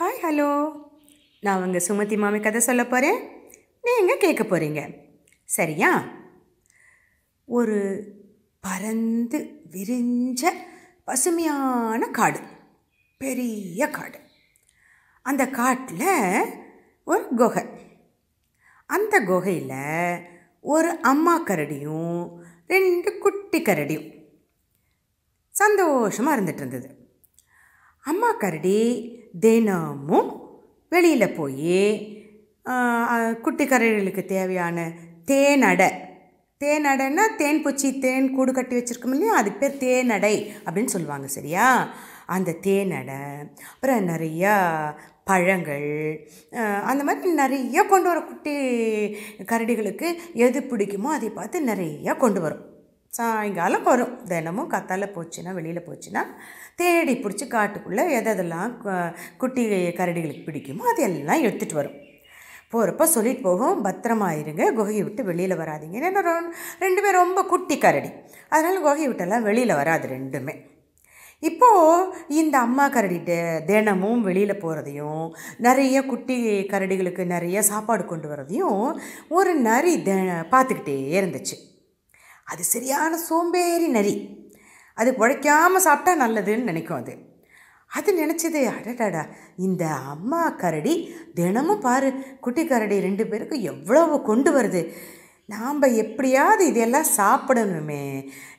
hi hello நான் உங்கள் சுமதி மாமி கதை சொல்ல போகிறேன் நீங்கள் கேட்க போகிறீங்க சரியா ஒரு பறந்து விரிஞ்ச பசுமையான காடு பெரிய காடு அந்த காட்டில் ஒரு குகை அந்த குகையில் ஒரு அம்மா கரடியும் ரெண்டு குட்டி கரடியும் சந்தோஷமாக இருந்துகிட்டு இருந்தது அம்மா கரடி தினமும் வெளியில் போய் குட்டி கரடிகளுக்கு தேவையான தேனடை தேனடைனா தேன் பூச்சி தேன் கூடு கட்டி வச்சுருக்கோம் இல்லையா அதுக்கு பேர் தேனடை அப்படின்னு சொல்லுவாங்க சரியா அந்த தேனடை அப்புறம் நிறையா பழங்கள் அந்த மாதிரி நிறைய கொண்டு வர குட்டி கரடிகளுக்கு எது பிடிக்குமோ அதை பார்த்து நிறையா கொண்டு வரும் சாயங்காலம் வரும் தினமும் கத்தால் போச்சுன்னா வெளியில் போச்சுன்னா தேடி பிடிச்சி காட்டுக்குள்ளே எதெல்லாம் குட்டி கரடிகளுக்கு பிடிக்குமோ அதெல்லாம் எடுத்துகிட்டு வரும் போகிறப்ப சொல்லிட்டு போகும் பத்திரமா இருங்க குகையை விட்டு வெளியில் வராதிங்க ஏன்னா ரெண்டுமே ரொம்ப குட்டி கரடி அதனால் குகையை விட்டெல்லாம் வெளியில் வராது ரெண்டுமே இப்போது இந்த அம்மா கரடி தினமும் வெளியில் போகிறதையும் நிறைய குட்டி கரடிகளுக்கு நிறைய சாப்பாடு கொண்டு வரதையும் ஒரு நரி த பார்த்துக்கிட்டே இருந்துச்சு அது சரியான சோம்பேறி நரி அது உழைக்காமல் சாப்பிட்டா நல்லதுன்னு நினைக்கும் அது அது நினச்சது அடடாடா இந்த அம்மா கரடி தினமும் பாரு குட்டி கரடி ரெண்டு பேருக்கும் எவ்வளவு கொண்டு வருது நாம் எப்படியாவது இதெல்லாம் சாப்பிடணுமே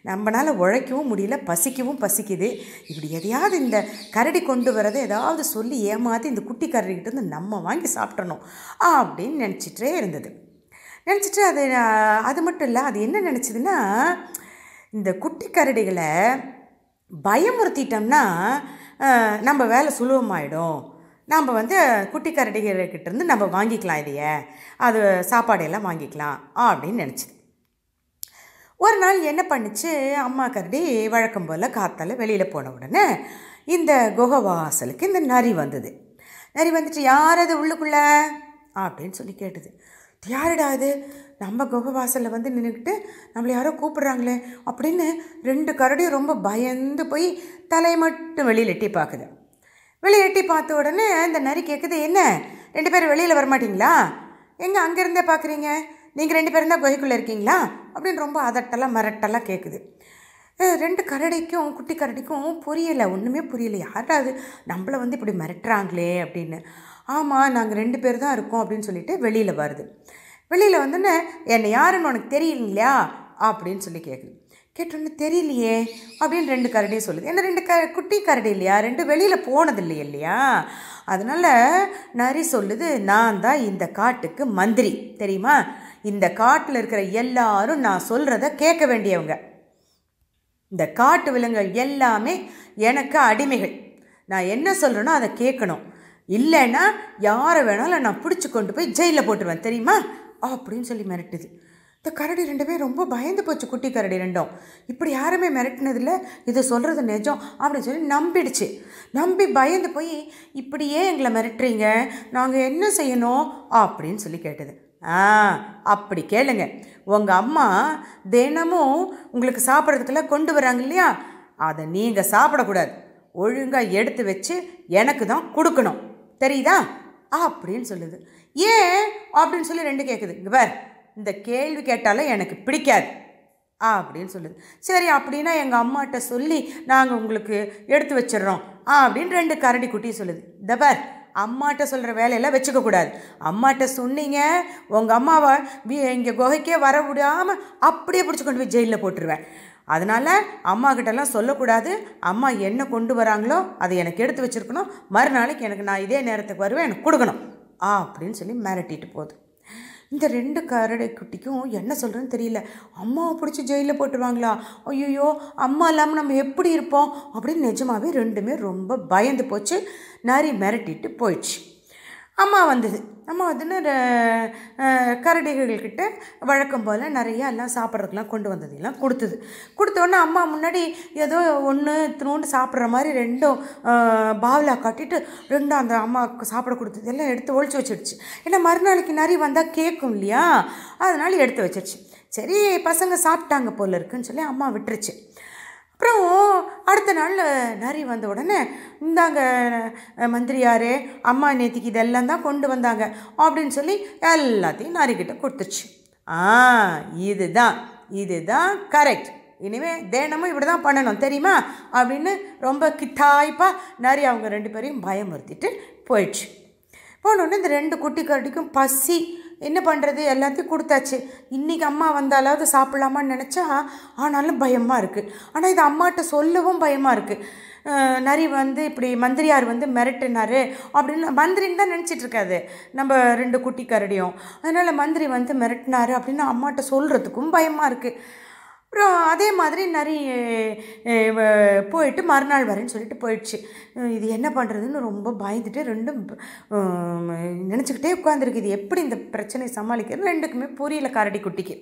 நம்மளால் உழைக்கவும் முடியல பசிக்கவும் பசிக்குது இப்படி எதையாவது இந்த கரடி கொண்டு வரதை ஏதாவது சொல்லி ஏமாற்றி இந்த குட்டி கரடிக்கிட்டேருந்து நம்ம வாங்கி சாப்பிடணும் அப்படின்னு நினச்சிட்டே இருந்தது நினச்சிட்டு அது அது மட்டும் இல்லை அது என்ன நினச்சிதுன்னா இந்த குட்டி கரடிகளை பயமுறுத்திட்டோம்னா நம்ம வேலை சுலபமாயிடும் நாம் வந்து குட்டி கரடிகிட்டேருந்து நம்ம வாங்கிக்கலாம் இதையே அது சாப்பாடெல்லாம் வாங்கிக்கலாம் அப்படின்னு நினச்சிது ஒரு நாள் என்ன பண்ணிச்சு அம்மா கரடி வழக்கம் போல் காத்தால் வெளியில் போன உடனே இந்த குகை வாசலுக்கு இந்த நரி வந்தது நரி வந்துட்டு யார் அது உள்ளுக்குள்ளே அப்படின்னு சொல்லி கேட்டது யாருடா இது நம்ம குகை வாசலில் வந்து நின்றுக்கிட்டு நம்மளை யாரோ கூப்பிட்றாங்களே அப்படின்னு ரெண்டு கரடியும் ரொம்ப பயந்து போய் தலையை மட்டும் வெளியில் எட்டி பார்க்குது வெளியே எட்டி பார்த்த உடனே இந்த நரி கேட்குது என்ன ரெண்டு பேரும் வெளியில் வரமாட்டிங்களா எங்கே அங்கேருந்தே பார்க்குறீங்க நீங்கள் ரெண்டு பேரும் தான் குகைக்குள்ளே இருக்கீங்களா அப்படின்னு ரொம்ப அதட்டெல்லாம் மிரட்டெல்லாம் கேட்குது ரெண்டு கரடிக்கும் குட்டி கரடிக்கும் புரியலை ஒன்றுமே புரியலை யாராவது நம்மளை வந்து இப்படி மிரட்டுறாங்களே அப்படின்னு ஆமாம் நாங்கள் ரெண்டு பேர் தான் இருக்கோம் அப்படின்னு சொல்லிட்டு வெளியில் வருது வெளியில் வந்தோன்னே என்னை யாருன்னு உனக்கு தெரியலையா அப்படின்னு சொல்லி கேட்குது கேட்டோன்னு தெரியலையே அப்படின்னு ரெண்டு கரடியும் சொல்லுது ஏன்னா ரெண்டு க குட்டி கரடி இல்லையா ரெண்டு வெளியில் போனது இல்லையா இல்லையா அதனால் நரி சொல்லுது நான் தான் இந்த காட்டுக்கு மந்திரி தெரியுமா இந்த காட்டில் இருக்கிற எல்லாரும் நான் சொல்கிறத கேட்க வேண்டியவங்க இந்த காட்டு விலங்குகள் எல்லாமே எனக்கு அடிமைகள் நான் என்ன சொல்கிறேனோ அதை கேட்கணும் இல்லைன்னா யாரை வேணாலும் நான் பிடிச்சி கொண்டு போய் ஜெயிலில் போட்டுருவேன் தெரியுமா அப்படின்னு சொல்லி மிரட்டுது இந்த கரடி ரெண்டுமே ரொம்ப பயந்து போச்சு குட்டி கரடி ரெண்டும் இப்படி யாருமே மிரட்டினதில்ல இதை சொல்கிறது நிஜம் அப்படின்னு சொல்லி நம்பிடுச்சு நம்பி பயந்து போய் இப்படியே எங்களை மிரட்டுறீங்க நாங்கள் என்ன செய்யணும் அப்படின்னு சொல்லி கேட்டது ஆ அப்படி கேளுங்க உங்கள் அம்மா தினமும் உங்களுக்கு சாப்பிட்றதுக்கெல்லாம் கொண்டு வராங்க இல்லையா அதை நீங்கள் சாப்பிடக்கூடாது ஒழுங்காக எடுத்து வச்சு எனக்கு தான் கொடுக்கணும் தெரியுதா அப்படின்னு சொல்லுது ஏன் அப்படின்னு சொல்லி ரெண்டு கேட்குது இங்கே பார் இந்த கேள்வி கேட்டாலும் எனக்கு பிடிக்காது அப்படின்னு சொல்லுது சரி அப்படின்னா எங்கள் அம்மாட்ட சொல்லி நாங்கள் உங்களுக்கு எடுத்து வச்சிடுறோம் அப்படின்னு ரெண்டு கரடி குட்டி சொல்லுது இந்த பார் அம்மாட்ட சொல்கிற வேலையெல்லாம் வச்சுக்கக்கூடாது அம்மாட்ட சொன்னீங்க உங்கள் அம்மாவை இங்கே குகைக்கே வர விடாமல் அப்படியே பிடிச்சி கொண்டு போய் ஜெயிலில் போட்டுருவேன் அதனால் அம்மா சொல்லக்கூடாது அம்மா என்ன கொண்டு வராங்களோ அதை எனக்கு எடுத்து வச்சுருக்கணும் மறுநாளைக்கு எனக்கு நான் இதே நேரத்துக்கு வருவேன் எனக்கு கொடுக்கணும் ஆ அப்படின்னு சொல்லி மிரட்டிட்டு போகுது இந்த ரெண்டு கரடை குட்டிக்கும் என்ன சொல்கிறேன்னு தெரியல அம்மாவை பிடிச்சி ஜெயிலில் போட்டுருவாங்களா ஐயோ அம்மா இல்லாமல் நம்ம எப்படி இருப்போம் அப்படின்னு நிஜமாகவே ரெண்டுமே ரொம்ப பயந்து போச்சு நரி மிரட்டிட்டு போயிடுச்சு அம்மா வந்தது அம்மா வந்துன்னு கரடிகள்கிட்ட வழக்கம் போல் நிறையா எல்லாம் சாப்பிட்றதுக்கெலாம் கொண்டு வந்ததெல்லாம் கொடுத்தது கொடுத்தோடனே அம்மா முன்னாடி ஏதோ ஒன்று இத்தினோண்டு சாப்பிட்ற மாதிரி ரெண்டும் பாவலாக காட்டிட்டு ரெண்டும் அந்த அம்மாவுக்கு சாப்பிட கொடுத்தது எல்லாம் எடுத்து ஒழிச்சு வச்சிடுச்சு ஏன்னா மறுநாளைக்கு நிறைய வந்தால் கேட்கும் இல்லையா அதனால் எடுத்து வச்சிடுச்சு சரி பசங்க சாப்பிட்டாங்க போல் இருக்குன்னு சொல்லி அம்மா விட்டுருச்சு அப்புறம் அடுத்த நாள் நரி வந்த உடனே இந்தாங்க மந்திரியாரே அம்மா நேத்திக்கு இதெல்லாம் தான் கொண்டு வந்தாங்க அப்படின்னு சொல்லி எல்லாத்தையும் நரிக்கிட்ட கொடுத்துருச்சு ஆ இதுதான் இதுதான் கரெக்ட் இனிமேல் தினமும் இப்படி தான் பண்ணணும் தெரியுமா அப்படின்னு ரொம்ப கித்தாய்ப்பாக நரி அவங்க ரெண்டு பேரையும் பயமுறுத்திட்டு போயிடுச்சு போனோடனே இந்த ரெண்டு குட்டி கரடிக்கும் பசி என்ன பண்ணுறது எல்லாத்தையும் கொடுத்தாச்சு இன்றைக்கி அம்மா வந்தாலாவது சாப்பிட்லாமான்னு நினச்சா ஆனாலும் பயமாக இருக்குது ஆனால் இது அம்மாட்ட சொல்லவும் பயமாக இருக்குது நரி வந்து இப்படி மந்திரியார் வந்து மிரட்டினார் அப்படின்னு மந்திரின்னு தான் நினச்சிட்ருக்காது நம்ம ரெண்டு குட்டி கரடியும் அதனால் மந்திரி வந்து மிரட்டினார் அப்படின்னு அம்மாட்ட சொல்கிறதுக்கும் பயமாக இருக்குது அப்புறம் அதே மாதிரி நிறைய போயிட்டு மறுநாள் வரேன்னு சொல்லிட்டு போயிடுச்சு இது என்ன பண்ணுறதுன்னு ரொம்ப பயந்துட்டு ரெண்டும் நினச்சிக்கிட்டே உட்காந்துருக்கு இது எப்படி இந்த பிரச்சனையை சமாளிக்கிறது ரெண்டுக்குமே புரியல கரடி குட்டிக்கு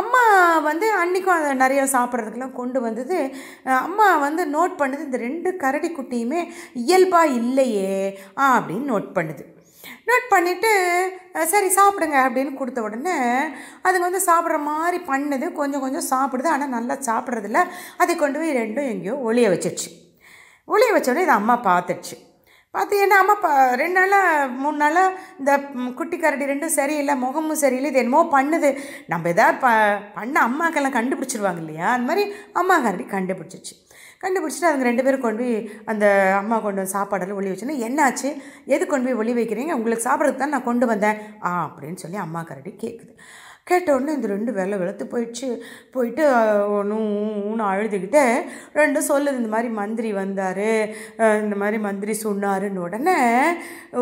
அம்மா வந்து அன்றைக்கும் அதை நிறையா சாப்பிட்றதுக்கெல்லாம் கொண்டு வந்தது அம்மா வந்து நோட் பண்ணுது இந்த ரெண்டு கரடி குட்டியுமே இயல்பாக இல்லையே அப்படின்னு நோட் பண்ணுது நோட் பண்ணிவிட்டு சரி சாப்பிடுங்க அப்படின்னு கொடுத்த உடனே அதுங்க வந்து சாப்பிட்ற மாதிரி பண்ணுது கொஞ்சம் கொஞ்சம் சாப்பிடுது ஆனால் நல்லா சாப்பிட்றதில்ல அதை கொண்டு போய் ரெண்டும் எங்கேயோ ஒளிய வச்சிருச்சு ஒளிய வச்சோடனே இது அம்மா பார்த்துடுச்சு பார்த்து என்ன அம்மா பா ரெண்டு நாளாக மூணு நாளாக இந்த குட்டி கரடி ரெண்டும் சரியில்லை முகமும் சரியில்லை இது என்னமோ பண்ணுது நம்ம எதாவது ப பண்ண அம்மாக்கெல்லாம் கண்டுபிடிச்சிருவாங்க இல்லையா அந்த மாதிரி அம்மா கரடி கண்டுபிடிச்சிச்சு கண்டுபிடிச்சிட்டு அவங்க ரெண்டு பேரும் கொண்டு போய் அந்த அம்மா கொண்டு வந்து சாப்பாடெல்லாம் ஒளி வச்சுன்னா என்னாச்சு எது கொண்டு போய் ஒளி வைக்கிறீங்க உங்களுக்கு சாப்பிட்றதுக்கு தான் நான் கொண்டு வந்தேன் ஆ அப்படின்னு சொல்லி அம்மா கரடி கேட்குது கேட்டவுடனே இந்த ரெண்டு வெள்ளை வெளுத்து போயிடுச்சு போயிட்டு ஒன்றும் அழுதுகிட்டே ரெண்டும் சொல்லுது இந்த மாதிரி மந்திரி வந்தார் இந்த மாதிரி மந்திரி சொன்னாருன்னு உடனே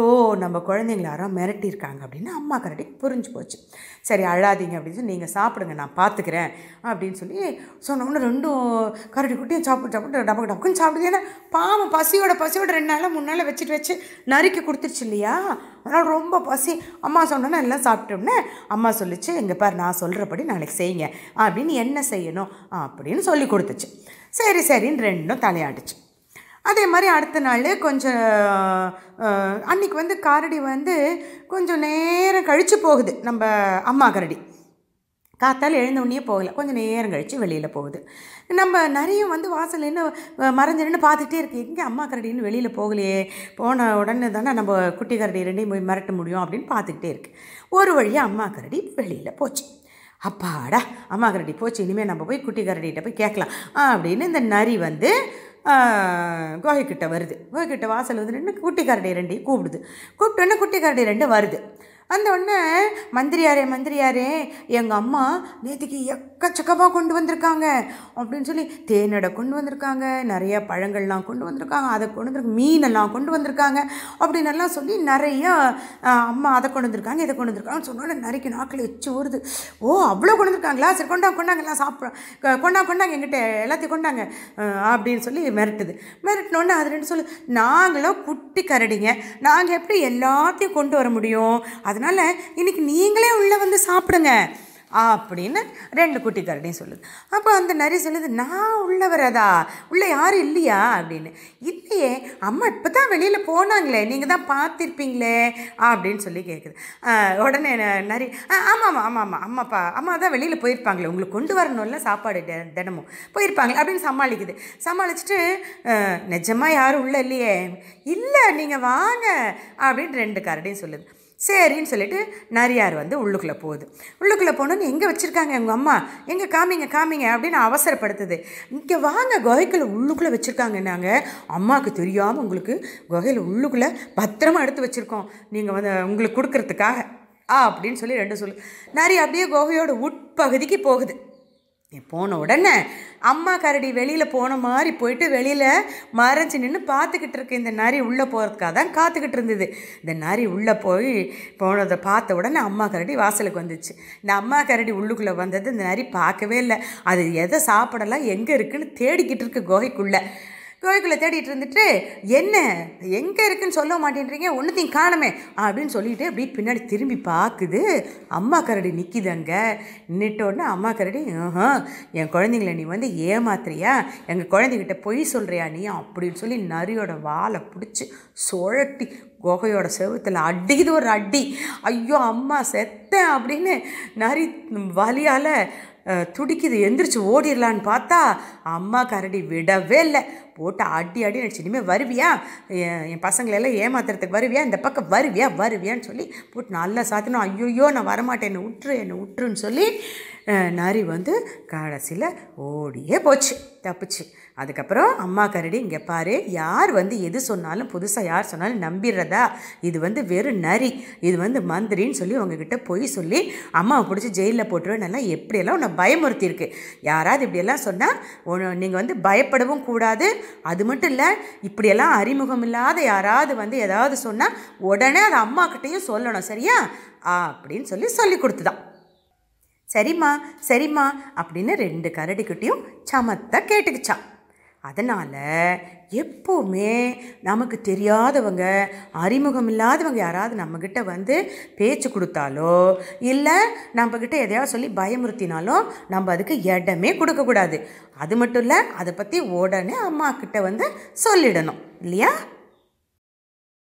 ஓ நம்ம குழந்தைங்கள யாரோ மிரட்டியிருக்காங்க அப்படின்னு அம்மா கரடி புரிஞ்சு போச்சு சரி அழாதீங்க அப்படின்னு சொல்லி நீங்கள் சாப்பிடுங்க நான் பார்த்துக்கிறேன் அப்படின்னு சொல்லி சொன்னோடனே ரெண்டும் கரடி குட்டியும் சாப்பிட்டு சாப்பிட்டு டபக்கு டபக்குன்னு சாப்பிடுது ஏன்னா பாவம் பசியோட பசியோட ரெண்டு நாளாக மூணு வச்சுட்டு வச்சு நறுக்கி கொடுத்துருச்சு இல்லையா அதனால் ரொம்ப பசி அம்மா சொன்னோன்னா எல்லாம் சாப்பிட்டோம்னே அம்மா சொல்லிச்சு எங்கள் பேர் நான் சொல்கிறபடி நாளைக்கு செய்யுங்க அப்படின்னு என்ன செய்யணும் அப்படின்னு சொல்லி கொடுத்துச்சு சரி சரின்னு ரெண்டும் தலையாடுச்சு அதே மாதிரி அடுத்த நாள் கொஞ்சம் அன்றைக்கி வந்து காரடி வந்து கொஞ்சம் நேரம் கழித்து போகுது நம்ம அம்மா கரடி காத்தால் எழுந்தவுடனே போகலை கொஞ்சம் நேரம் கழித்து வெளியில் போகுது நம்ம நிறைய வந்து வாசல் என்ன மறைஞ்சு பார்த்துட்டே இருக்கு இருக்குது எங்கே அம்மா கரடின்னு வெளியில் போகலையே போன உடனே தானே நம்ம குட்டி கரடி ரெண்டையும் போய் மிரட்ட முடியும் அப்படின்னு பார்த்துக்கிட்டே இருக்குது ஒரு வழியாக அம்மா கரடி வெளியில் போச்சு அப்பாடா அம்மா கரடி போச்சு இனிமேல் நம்ம போய் குட்டி கரடிகிட்ட போய் கேட்கலாம் அப்படின்னு இந்த நரி வந்து கோகைக்கிட்ட வருது கோகைக்கிட்ட வாசல் வந்து நின்று குட்டி கரடி ரெண்டையும் கூப்பிடுது கூப்பிட்டோன்னே குட்டி கரடி ரெண்டு வருது அந்த உடனே மந்திரியாரே மந்திரியாரே எங்கள் அம்மா நேற்றுக்கு எக்கச்சக்கமாக கொண்டு வந்திருக்காங்க அப்படின்னு சொல்லி தேனடை கொண்டு வந்திருக்காங்க நிறைய பழங்கள்லாம் கொண்டு வந்திருக்காங்க அதை கொண்டு வந்துருக்கு மீனெல்லாம் கொண்டு வந்திருக்காங்க அப்படின்னு எல்லாம் சொல்லி நிறைய அம்மா அதை கொண்டு வந்திருக்காங்க இதை கொண்டு வந்திருக்காங்கன்னு சொன்னோட நிறைய நாக்கில் எச்சு வருது ஓ அவ்வளோ கொண்டு வந்திருக்காங்களா சரி கொண்டாங்க கொண்டாங்க எல்லாம் சாப்பிட்றோம் கொண்டாங்க கொண்டாங்க எங்கிட்ட எல்லாத்தையும் கொண்டாங்க அப்படின்னு சொல்லி மிரட்டுது மிரட்டினோடனே அது ரெண்டு சொல்லு நாங்களும் குட்டி கரடிங்க நாங்கள் எப்படி எல்லாத்தையும் கொண்டு வர முடியும் அதனால் இன்றைக்கி நீங்களே உள்ளே வந்து சாப்பிடுங்க அப்படின்னு ரெண்டு குட்டி கரடியும் சொல்லுது அப்போ அந்த நரி சொல்லுது நான் உள்ளே வரதா உள்ளே யாரும் இல்லையா அப்படின்னு இல்லையே அம்மா இப்போ தான் வெளியில் போனாங்களே நீங்கள் தான் பார்த்துருப்பீங்களே அப்படின்னு சொல்லி கேட்குது உடனே நரி ஆமாம் ஆமாம் ஆமாம் ஆமாம் அம்மாப்பா அம்மா தான் வெளியில் போயிருப்பாங்களே உங்களுக்கு கொண்டு வரணும்ல சாப்பாடு தினமும் போயிருப்பாங்களே அப்படின்னு சமாளிக்குது சமாளிச்சுட்டு நிஜமாக யாரும் உள்ளே இல்லையே இல்லை நீங்கள் வாங்க அப்படின்னு ரெண்டு கரடியும் சொல்லுது சரின்னு சொல்லிட்டு நரியார் வந்து உள்ளுக்குள்ளே போகுது உள்ளுக்குள்ளே போகணுன்னு எங்கே வச்சுருக்காங்க எங்கள் அம்மா எங்கே காமிங்க காமிங்க அப்படின்னு அவசரப்படுத்துது இங்கே வாங்க குகைக்குள்ளே உள்ளுக்குள்ளே வச்சுருக்காங்கன்னாங்க அம்மாவுக்கு தெரியாமல் உங்களுக்கு குகையில் உள்ளுக்குள்ளே பத்திரமா எடுத்து வச்சுருக்கோம் நீங்கள் வந்து உங்களுக்கு கொடுக்குறதுக்காக ஆ அப்படின்னு சொல்லி ரெண்டு சொல்லு நரி அப்படியே குகையோட உட்பகுதிக்கு போகுது நீ போன உடனே அம்மா கரடி வெளியில் போன மாதிரி போயிட்டு வெளியில் மறைஞ்சு நின்று பார்த்துக்கிட்டு இருக்கு இந்த நரி உள்ளே போகிறதுக்காக தான் காத்துக்கிட்டு இருந்தது இந்த நரி உள்ளே போய் போனதை பார்த்த உடனே அம்மா கரடி வாசலுக்கு வந்துச்சு இந்த அம்மா கரடி உள்ளுக்குள்ளே வந்தது இந்த நரி பார்க்கவே இல்லை அது எதை சாப்பிடலாம் எங்கே இருக்குன்னு தேடிக்கிட்டு இருக்கு குகைக்குள்ளே குகைக்குள்ளே தேடிட்டு இருந்துட்டு என்ன எங்கே இருக்குன்னு சொல்ல மாட்டேன்றீங்க ஒன்றுத்தையும் காணமே அப்படின்னு சொல்லிட்டு அப்படி பின்னாடி திரும்பி பார்க்குது அம்மா கரடி அங்கே நின்றுட்டோடனே அம்மா கரடி என் குழந்தைங்கள நீ வந்து ஏமாத்துறியா எங்கள் குழந்தைகிட்ட பொய் சொல்கிறியா நீ அப்படின்னு சொல்லி நரியோட வாழை பிடிச்சி சுழட்டி குகையோட செவத்தில் அடிக்குது ஒரு அடி ஐயோ அம்மா செத்தேன் அப்படின்னு நரி வலியால் துடிக்குது எந்திரிச்சு ஓடிடலான்னு பார்த்தா அம்மா கரடி விடவே இல்லை போட்டு அடி அடி நினச்சி இனிமேல் வருவியா என் பசங்களெல்லாம் ஏமாத்துறதுக்கு வருவியா இந்த பக்கம் வருவியா வருவியான்னு சொல்லி போட்டு நல்லா சாத்தினோம் ஐயோ நான் வரமாட்டேன் என்னை விட்டுரு என்னை விட்டுருன்னு சொல்லி நரி வந்து கடைசியில் ஓடியே போச்சு தப்புச்சு அதுக்கப்புறம் அம்மா கரடி இங்கே பாரு யார் வந்து எது சொன்னாலும் புதுசாக யார் சொன்னாலும் நம்பிடுறதா இது வந்து வெறும் நரி இது வந்து மந்திரின்னு சொல்லி உங்ககிட்ட பொய் சொல்லி அம்மாவை பிடிச்சி ஜெயிலில் போட்டுருவேன் எப்படியெல்லாம் உன்னை பயமுறுத்தியிருக்கு யாராவது இப்படியெல்லாம் சொன்னால் நீங்கள் வந்து பயப்படவும் கூடாது அது மட்டும் இல்லை இப்படியெல்லாம் அறிமுகம் இல்லாத யாராவது வந்து ஏதாவது சொன்னால் உடனே அதை அம்மாக்கிட்டேயும் சொல்லணும் சரியா அப்படின்னு சொல்லி சொல்லி கொடுத்துதான் சரிம்மா சரிம்மா அப்படின்னு ரெண்டு கரடிக்கிட்டேயும் சமத்தை கேட்டுக்குச்சான் அதனால் எப்போவுமே நமக்கு தெரியாதவங்க அறிமுகம் இல்லாதவங்க யாராவது நம்மக்கிட்ட வந்து பேச்சு கொடுத்தாலோ இல்லை நம்மக்கிட்ட எதையாவது சொல்லி பயமுறுத்தினாலும் நம்ம அதுக்கு இடமே கொடுக்கக்கூடாது அது மட்டும் இல்லை அதை பற்றி உடனே அம்மாக்கிட்ட வந்து சொல்லிடணும் இல்லையா